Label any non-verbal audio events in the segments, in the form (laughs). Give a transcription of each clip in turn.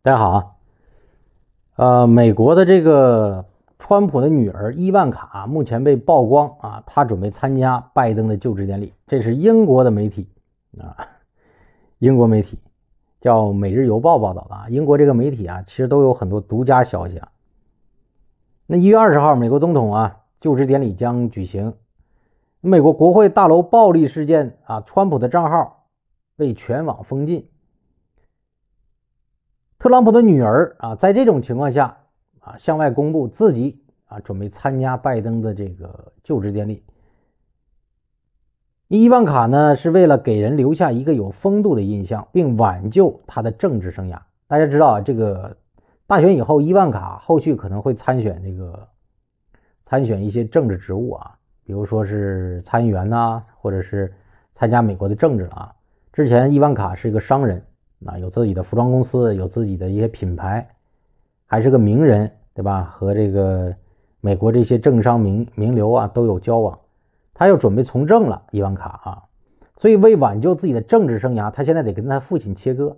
大家好啊，呃，美国的这个川普的女儿伊万卡目前被曝光啊，她准备参加拜登的就职典礼。这是英国的媒体啊，英国媒体叫《每日邮报》报道的。啊。英国这个媒体啊，其实都有很多独家消息啊。那一月二十号，美国总统啊就职典礼将举行，美国国会大楼暴力事件啊，川普的账号被全网封禁。特朗普的女儿啊，在这种情况下啊，向外公布自己啊准备参加拜登的这个就职典礼。伊万卡呢，是为了给人留下一个有风度的印象，并挽救他的政治生涯。大家知道啊，这个大选以后，伊万卡后续可能会参选这个参选一些政治职务啊，比如说是参议员呐，或者是参加美国的政治啊。之前伊万卡是一个商人。啊，有自己的服装公司，有自己的一些品牌，还是个名人，对吧？和这个美国这些政商名名流啊都有交往。他又准备从政了，伊万卡啊，所以为挽救自己的政治生涯，他现在得跟他父亲切割。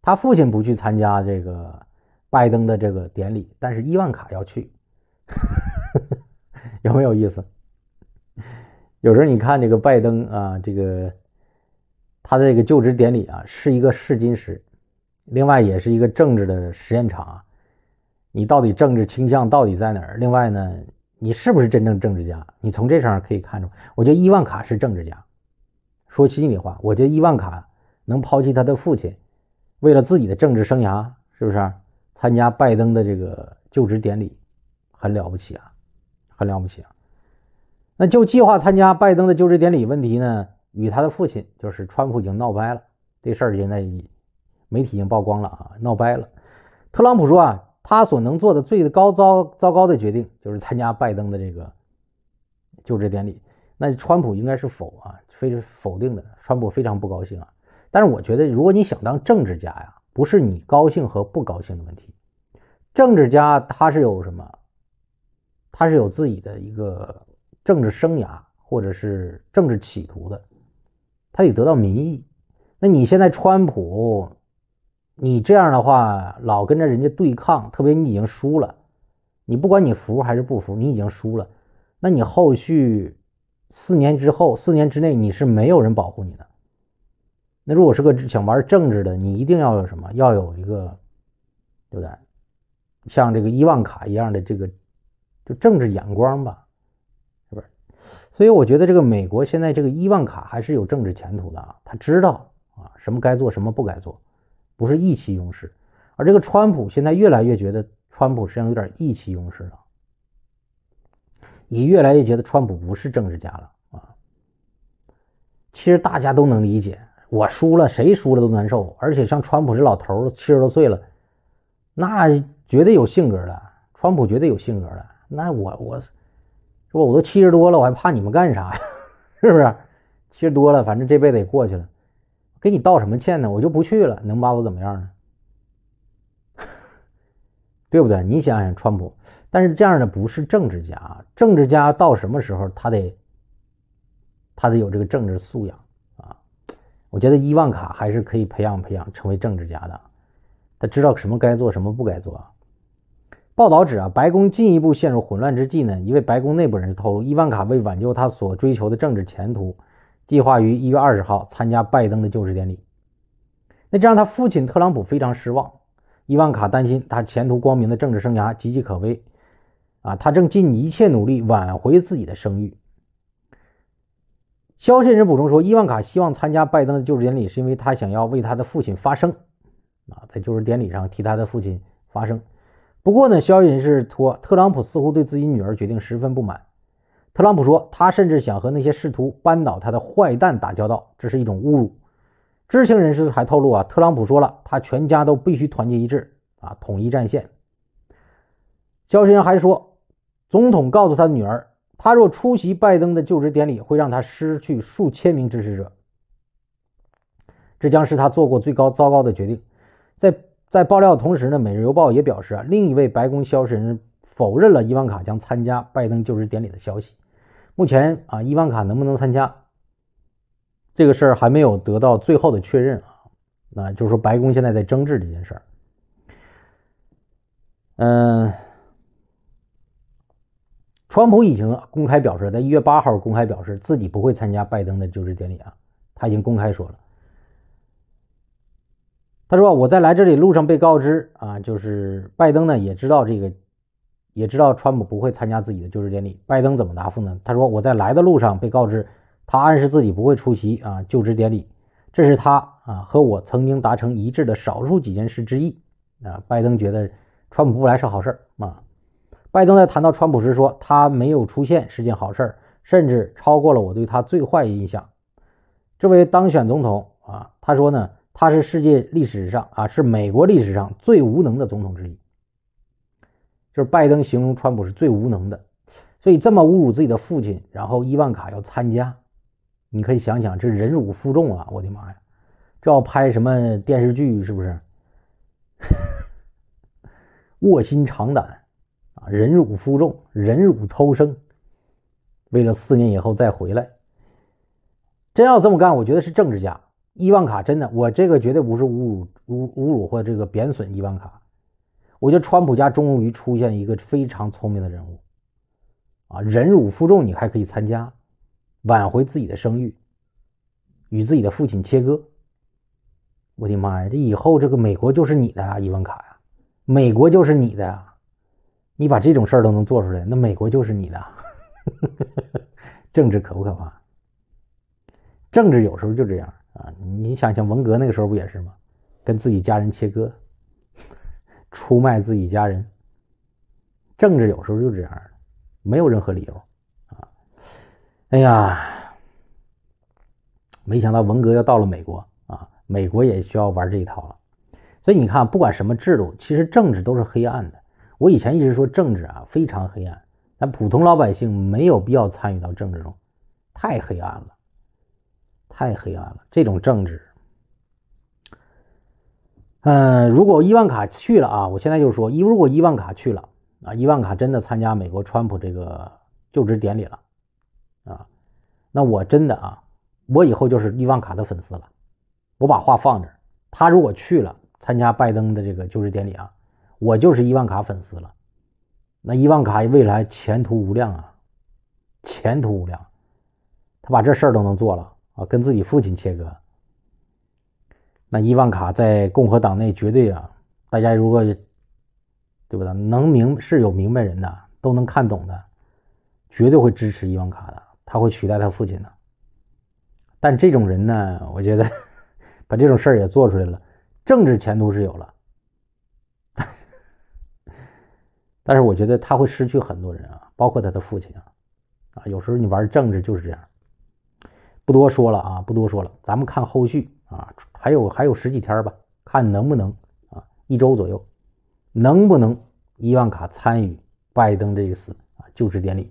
他父亲不去参加这个拜登的这个典礼，但是伊万卡要去，(laughs) 有没有意思？(laughs) 有时候你看这个拜登啊，这个。他这个就职典礼啊，是一个试金石，另外也是一个政治的实验场啊。你到底政治倾向到底在哪儿？另外呢，你是不是真正政治家？你从这上可以看出。我觉得伊万卡是政治家，说心里话，我觉得伊万卡能抛弃他的父亲，为了自己的政治生涯，是不是？参加拜登的这个就职典礼，很了不起啊，很了不起啊。那就计划参加拜登的就职典礼问题呢？与他的父亲就是川普已经闹掰了，这事儿现在媒体已经曝光了啊，闹掰了。特朗普说啊，他所能做的最高糟糟糕的决定就是参加拜登的这个就职典礼。那川普应该是否啊，非是否定的。川普非常不高兴啊。但是我觉得，如果你想当政治家呀，不是你高兴和不高兴的问题。政治家他是有什么，他是有自己的一个政治生涯或者是政治企图的。他得得到民意。那你现在川普，你这样的话老跟着人家对抗，特别你已经输了，你不管你服还是不服，你已经输了。那你后续四年之后，四年之内你是没有人保护你的。那如果是个想玩政治的，你一定要有什么，要有一个，对不对？像这个伊万卡一样的这个，就政治眼光吧。所以我觉得这个美国现在这个伊万卡还是有政治前途的啊，他知道啊什么该做什么不该做，不是意气用事。而这个川普现在越来越觉得川普实际上有点意气用事了，也越来越觉得川普不是政治家了啊。其实大家都能理解，我输了谁输了都难受。而且像川普这老头七十多岁了，那绝对有性格的，川普绝对有性格的，那我我。是吧？我都七十多了，我还怕你们干啥呀？(laughs) 是不是？七十多了，反正这辈子也过去了，给你道什么歉呢？我就不去了，能把我怎么样呢？(laughs) 对不对？你想想，川普，但是这样的不是政治家，政治家到什么时候他得，他得有这个政治素养啊。我觉得伊万卡还是可以培养培养，成为政治家的，他知道什么该做，什么不该做。报道指啊，白宫进一步陷入混乱之际呢，一位白宫内部人士透露，伊万卡为挽救他所追求的政治前途，计划于一月二十号参加拜登的就职典礼。那这让他父亲特朗普非常失望。伊万卡担心他前途光明的政治生涯岌岌可危。啊，他正尽一切努力挽回自己的声誉。消息人士补充说，伊万卡希望参加拜登的就职典礼，是因为他想要为他的父亲发声。啊，在就职典礼上替他的父亲发声。不过呢，消息人士说，特朗普似乎对自己女儿决定十分不满。特朗普说，他甚至想和那些试图扳倒他的坏蛋打交道，这是一种侮辱。知情人士还透露啊，特朗普说了，他全家都必须团结一致啊，统一战线。消息人还说，总统告诉他的女儿，他若出席拜登的就职典礼，会让他失去数千名支持者，这将是他做过最高糟糕的决定。在在爆料同时呢，《每日邮报》也表示啊，另一位白宫消息人否认了伊万卡将参加拜登就职典礼的消息。目前啊，伊万卡能不能参加这个事儿还没有得到最后的确认啊，那就是说白宫现在在争执这件事儿。嗯，川普已经公开表示，在一月八号公开表示自己不会参加拜登的就职典礼啊，他已经公开说了。他说：“我在来这里路上被告知啊，就是拜登呢也知道这个，也知道川普不会参加自己的就职典礼。拜登怎么答复呢？他说我在来的路上被告知，他暗示自己不会出席啊就职典礼，这是他啊和我曾经达成一致的少数几件事之一啊。拜登觉得川普不来是好事儿啊。拜登在谈到川普时说，他没有出现是件好事儿，甚至超过了我对他最坏印象。这位当选总统啊，他说呢。”他是世界历史上啊，是美国历史上最无能的总统之一，就是拜登形容川普是最无能的，所以这么侮辱自己的父亲，然后伊万卡要参加，你可以想想这忍辱负重啊！我的妈呀，这要拍什么电视剧是不是？(laughs) 卧薪尝胆啊，忍辱负重，忍辱偷生，为了四年以后再回来，真要这么干，我觉得是政治家。伊万卡，真的，我这个绝对不是侮辱、侮侮辱或这个贬损伊万卡。我觉得川普家中终于出现一个非常聪明的人物，啊，忍辱负重，你还可以参加，挽回自己的声誉，与自己的父亲切割。我的妈呀，这以后这个美国就是你的啊，伊万卡呀，美国就是你的呀，你把这种事儿都能做出来，那美国就是你的。(laughs) 政治可不可怕？政治有时候就这样。啊，你想想文革那个时候不也是吗？跟自己家人切割，出卖自己家人。政治有时候就这样，没有任何理由。啊，哎呀，没想到文革要到了美国啊，美国也需要玩这一套了。所以你看，不管什么制度，其实政治都是黑暗的。我以前一直说政治啊非常黑暗，咱普通老百姓没有必要参与到政治中，太黑暗了。太黑暗了，这种政治。嗯，如果伊万卡去了啊，我现在就说，如果伊万卡去了啊，伊万卡真的参加美国川普这个就职典礼了啊，那我真的啊，我以后就是伊万卡的粉丝了。我把话放这儿，他如果去了参加拜登的这个就职典礼啊，我就是伊万卡粉丝了。那伊万卡未来前途无量啊，前途无量，他把这事儿都能做了。啊，跟自己父亲切割。那伊万卡在共和党内绝对啊，大家如果对不对，能明是有明白人的，都能看懂的，绝对会支持伊万卡的，他会取代他父亲的。但这种人呢，我觉得 (laughs) 把这种事儿也做出来了，政治前途是有了，(laughs) 但是我觉得他会失去很多人啊，包括他的父亲啊。啊，有时候你玩政治就是这样。不多说了啊，不多说了，咱们看后续啊，还有还有十几天吧，看能不能啊一周左右能不能伊万卡参与拜登这一次啊就职典礼。